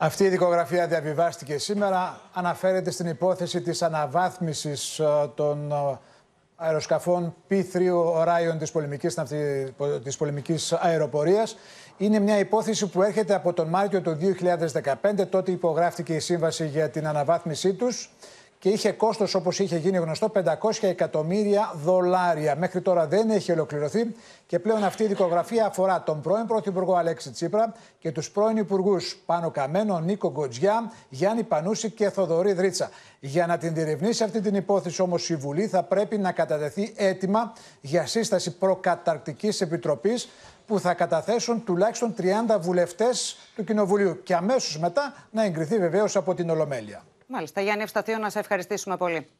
Αυτή η δικογραφία διαβιβάστηκε σήμερα. Αναφέρεται στην υπόθεση της αναβάθμισης ε, των ε, αεροσκαφών P3 Orion της πολεμικής, της αεροπορίας. Είναι μια υπόθεση που έρχεται από τον Μάρτιο του 2015. Τότε υπογράφτηκε η σύμβαση για την αναβάθμισή τους και είχε κόστος, όπως είχε γίνει γνωστό, 500 εκατομμύρια δολάρια. Μέχρι τώρα δεν έχει ολοκληρωθεί και πλέον αυτή η δικογραφία αφορά τον πρώην Πρωθυπουργό Αλέξη Τσίπρα και τους πρώην Υπουργούς Πάνο Καμένο, Νίκο Γκοτζιά, Γιάννη Πανούση και Θοδωρή Δρίτσα. Για να την διερευνήσει αυτή την υπόθεση όμως η Βουλή θα πρέπει να κατατεθεί έτοιμα για σύσταση προκαταρκτικής επιτροπής που θα καταθέσουν τουλάχιστον 30 βουλευτές του Κοινοβουλίου και αμέσως μετά να εγκριθεί βεβαίως από την Ολομέλεια. Μάλιστα. Γιάννη Ευσταθίου, να σε ευχαριστήσουμε πολύ.